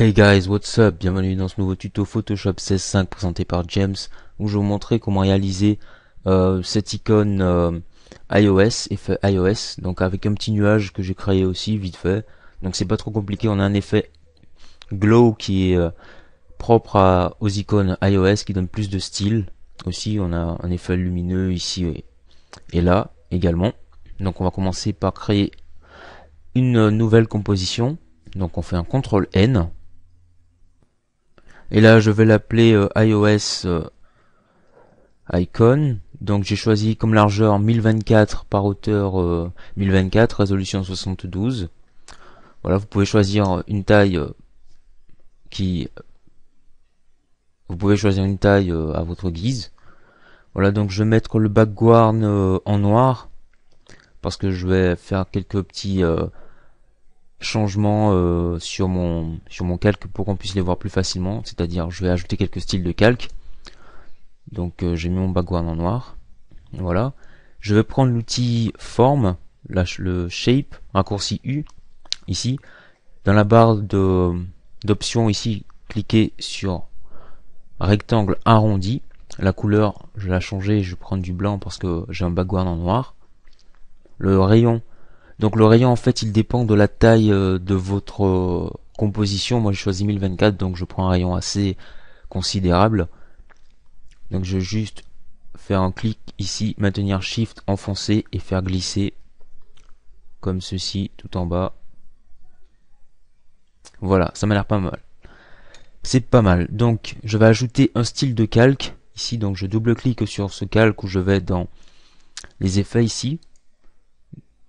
Hey guys, what's up Bienvenue dans ce nouveau tuto Photoshop 16.5 présenté par James où je vais vous montrer comment réaliser euh, cette icône euh, iOS, effet iOS, donc avec un petit nuage que j'ai créé aussi vite fait. Donc c'est pas trop compliqué, on a un effet glow qui est euh, propre aux icônes iOS qui donne plus de style. Aussi on a un effet lumineux ici et là également. Donc on va commencer par créer une nouvelle composition. Donc on fait un CTRL N et là je vais l'appeler euh, iOS euh, icon donc j'ai choisi comme largeur 1024 par hauteur 1024 euh, résolution 72 voilà vous pouvez choisir une taille qui vous pouvez choisir une taille à votre guise voilà donc je vais mettre le background en noir parce que je vais faire quelques petits changements euh, sur mon sur mon calque pour qu'on puisse les voir plus facilement. C'est-à-dire, je vais ajouter quelques styles de calque. Donc, euh, j'ai mis mon background en noir. Voilà. Je vais prendre l'outil forme, le shape, raccourci U, ici. Dans la barre de d'options ici, cliquez sur rectangle arrondi. La couleur, je vais la changer, je vais prendre du blanc parce que j'ai un background en noir. Le rayon, donc le rayon en fait il dépend de la taille euh, de votre euh, composition. Moi j'ai choisi 1024 donc je prends un rayon assez considérable. Donc je vais juste faire un clic ici, maintenir Shift, enfoncer et faire glisser comme ceci tout en bas. Voilà, ça m'a l'air pas mal. C'est pas mal. Donc je vais ajouter un style de calque ici. Donc je double-clique sur ce calque où je vais dans les effets ici.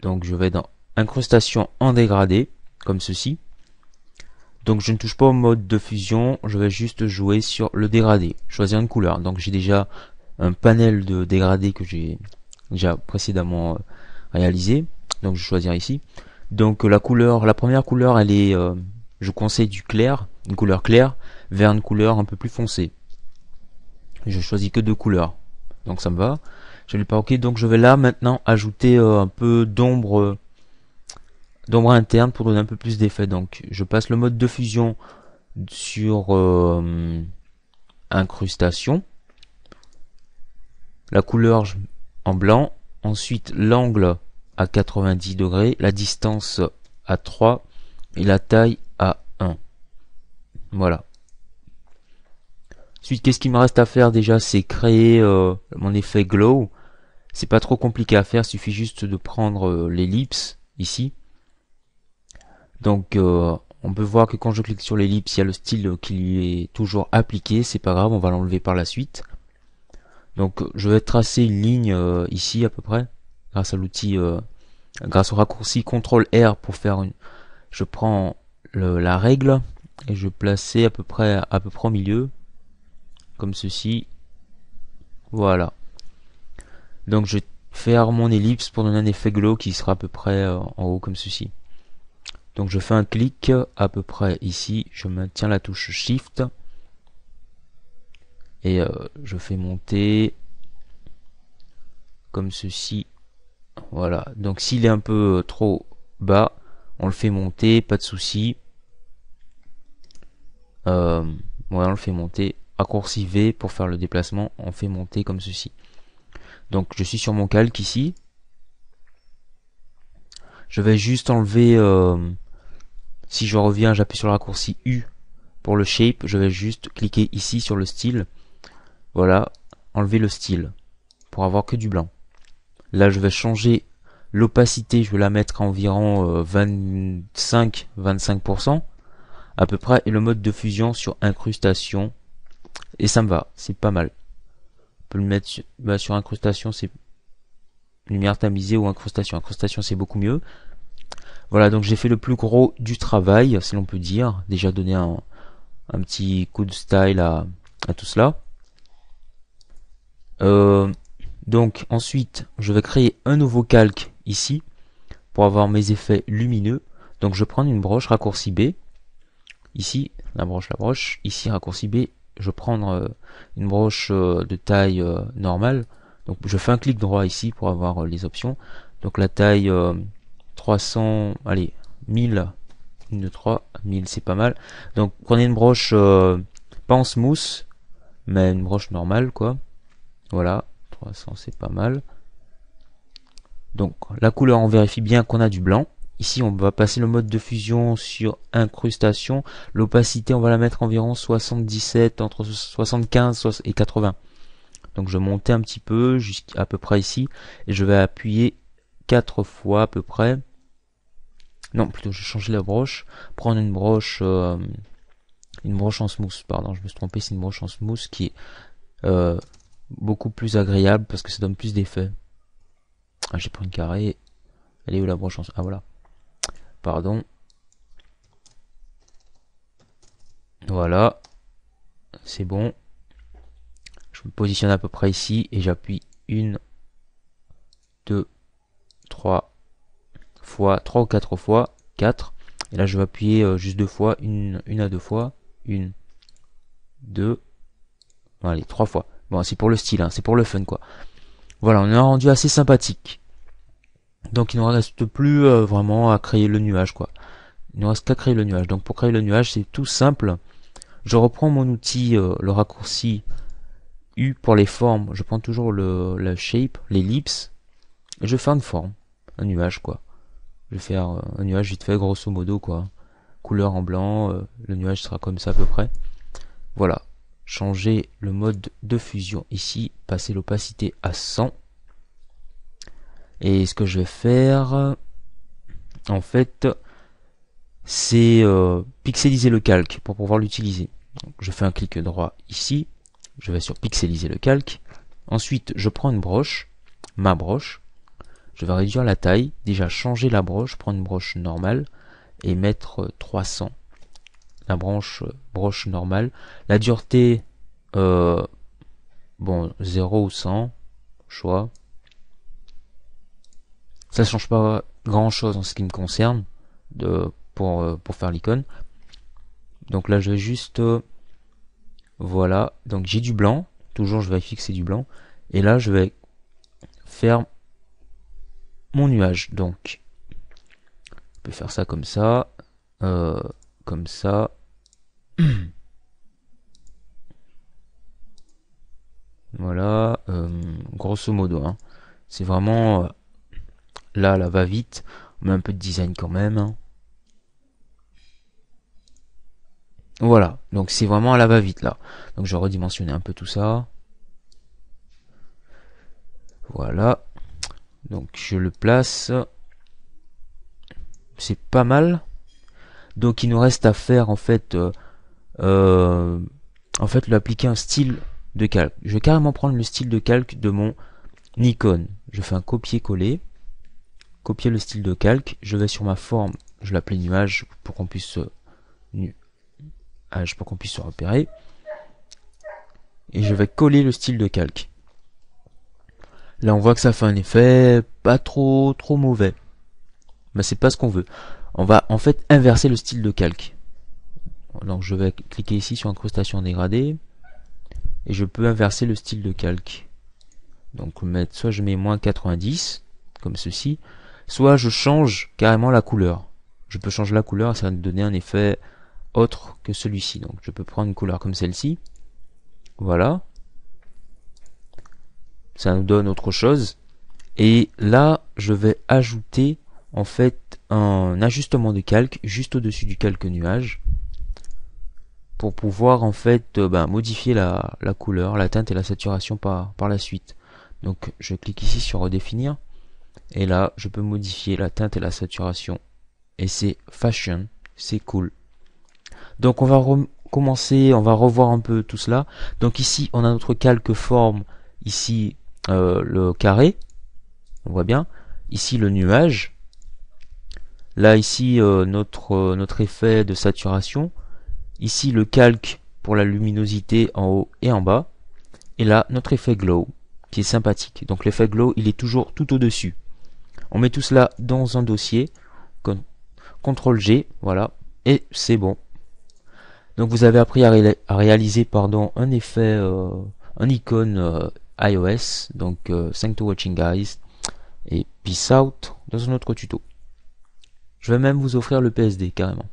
Donc je vais dans incrustation en dégradé, comme ceci. Donc je ne touche pas au mode de fusion, je vais juste jouer sur le dégradé, choisir une couleur. Donc j'ai déjà un panel de dégradés que j'ai déjà précédemment euh, réalisé. Donc je vais choisir ici. Donc la couleur, la première couleur, elle est, euh, je conseille du clair, une couleur claire, vers une couleur un peu plus foncée. Je choisis que deux couleurs, donc ça me va. Je pas ok, donc je vais là maintenant ajouter euh, un peu d'ombre euh, d'ombre interne pour donner un peu plus d'effet. Donc je passe le mode de fusion sur euh, incrustation. La couleur en blanc. Ensuite l'angle à 90 degrés. La distance à 3. Et la taille à 1. Voilà. Ensuite, qu'est-ce qu'il me reste à faire déjà C'est créer mon effet glow. C'est pas trop compliqué à faire, il suffit juste de prendre euh, l'ellipse ici. Donc euh, on peut voir que quand je clique sur l'ellipse, il y a le style qui lui est toujours appliqué, c'est pas grave, on va l'enlever par la suite. Donc je vais tracer une ligne euh, ici à peu près, grâce à l'outil, grâce au raccourci CTRL R pour faire une... Je prends la règle et je placer à peu près à peu près au milieu, comme ceci. Voilà. Donc je vais faire mon ellipse pour donner un effet glow qui sera à peu près euh, en haut comme ceci. Donc je fais un clic à peu près ici, je maintiens la touche Shift et euh, je fais monter comme ceci. Voilà, donc s'il est un peu euh, trop bas, on le fait monter, pas de souci. Euh, on le fait monter. Raccourci V pour faire le déplacement, on fait monter comme ceci. Donc je suis sur mon calque ici. Je vais juste enlever, euh, si je reviens, j'appuie sur le raccourci U pour le shape. Je vais juste cliquer ici sur le style. Voilà, enlever le style pour avoir que du blanc. Là, je vais changer l'opacité, je vais la mettre à environ 25-25% euh, à peu près, et le mode de fusion sur incrustation. Et ça me va, c'est pas mal peut le mettre bah, sur, incrustation, c'est lumière tamisée ou incrustation. Incrustation, c'est beaucoup mieux. Voilà, donc j'ai fait le plus gros du travail, si l'on peut dire. Déjà donner un, un, petit coup de style à, à tout cela. Euh, donc ensuite, je vais créer un nouveau calque ici pour avoir mes effets lumineux. Donc je prends une broche raccourci B. Ici, la broche, la broche. Ici, raccourci B je prendre euh, une broche euh, de taille euh, normale. Donc je fais un clic droit ici pour avoir les options. Donc la taille 300, allez, 1000, une 2, 3, 1000 c'est pas mal. Donc prenez une broche pas en smooth, mais une broche normale quoi. Voilà, 300 c'est pas mal. Donc la couleur, on vérifie bien qu'on a du blanc. Ici, on va passer le mode de fusion sur incrustation. L'opacité, on va la mettre environ 77, entre 75 et 80. Donc je vais monter un petit peu jusqu'à peu près ici. Et je vais appuyer 4 fois à peu près. Non, plutôt je vais changer la broche. Prendre une broche... Euh, une broche en smooth, pardon, je me suis trompé, c'est une broche en smooth qui est euh, beaucoup plus agréable parce que ça donne plus d'effet. Ah, j'ai pris une carré. Elle est où la broche en... Ah voilà pardon. Voilà, c'est bon. Je me positionne à peu près ici et j'appuie une, deux, trois fois, trois ou quatre fois, quatre. Et là, je vais appuyer euh, juste deux fois, une, une à deux fois, une, deux, allez, trois fois. Bon, c'est pour le style, hein, c'est pour le fun, quoi. Voilà, on un rendu assez sympathique. Donc il ne reste plus euh, vraiment à créer le nuage quoi. Il ne reste qu'à créer le nuage. Donc pour créer le nuage, c'est tout simple. Je reprends mon outil, euh, le raccourci U pour les formes. Je prends toujours le, shape, l'ellipse. Et je fais une forme, un nuage quoi. Je vais faire euh, un nuage vite fait, grosso modo quoi. Couleur en blanc, le nuage sera comme ça à peu près. Voilà. Changer le mode de fusion ici, passer l'opacité à 100. Et ce que je vais faire, en fait, c'est euh, pixeliser le calque pour pouvoir l'utiliser. Je fais un clic droit ici, je vais sur pixeliser le calque. Ensuite, je prends une broche, ma broche. Je vais réduire la taille, déjà changer la broche, prendre une broche normale et mettre 300. Euh, la branche euh, broche normale. La dureté, bon, 0 ou 100, choix. Ça change pas grand chose en ce qui me concerne de, pour, euh, pour faire l'icône. Donc là je vais juste... Euh, voilà, donc j'ai du blanc, toujours je vais fixer du blanc. Et là je vais faire mon nuage. Donc je peux faire ça comme ça, euh, comme ça. voilà, grosso modo. Hein. C'est vraiment là, là, va vite. On met un peu de design quand même. Hein. Voilà, donc c'est vraiment là, va-vite là. Donc je vais redimensionner un peu tout ça. Voilà. Donc je le place. C'est pas mal. Donc il nous reste à faire en fait... Euh, euh, en fait, lui appliquer un style de calque. Je vais carrément prendre le style de calque de mon Nikon. Je fais un copier-coller copier le style de calque. Je vais sur ma forme, je l'appelle nuage pour qu'on puisse se, euh, nuage pour qu'on puisse se repérer. Et je vais coller le style de calque. Là, on voit que ça fait un effet pas trop trop mauvais. Mais c'est pas ce qu'on veut. On va en fait inverser le style de calque. Donc je vais cliquer ici sur incrustation dégradée et je peux inverser le style de calque. Donc mettre soit je mets moins 90 comme ceci, soit je change carrément la couleur. Je peux changer la couleur, ça va nous donner un effet autre que celui-ci. Donc je peux prendre une couleur comme celle-ci. Voilà. Ça nous donne autre chose. Et là, je vais ajouter en fait un ajustement de calque juste au-dessus du calque nuage pour pouvoir en fait euh, ben, modifier la, la, couleur, la teinte et la saturation par, par la suite. Donc je clique ici sur redéfinir. Et là, je peux modifier la teinte et la saturation. Et c'est fashion, c'est cool. Donc on va commencer, on va revoir un peu tout cela. Donc ici, on a notre calque forme, ici euh, le carré, on voit bien. Ici le nuage. Là ici euh, notre, euh, notre effet de saturation. Ici le calque pour la luminosité en haut et en bas. Et là notre effet glow qui est sympathique. Donc l'effet glow il est toujours tout au-dessus. On met tout cela dans un dossier. CTRL G, voilà, et c'est bon. Donc vous avez appris à, réaliser pardon, un effet, euh, un icône euh, iOS. Donc thank euh, thanks to watching guys. Et peace out dans un autre tuto. Je vais même vous offrir le PSD carrément.